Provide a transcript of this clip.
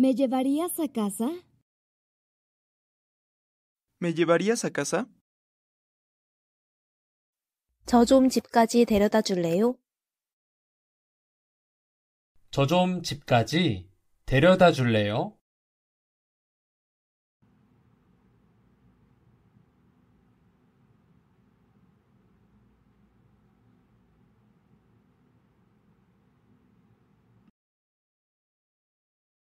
¿Me llevarías a casa? ¿Me llevarías a casa? 저 좀 집까지 데려다 줄래요? 저 좀 집까지 데려다 줄래요?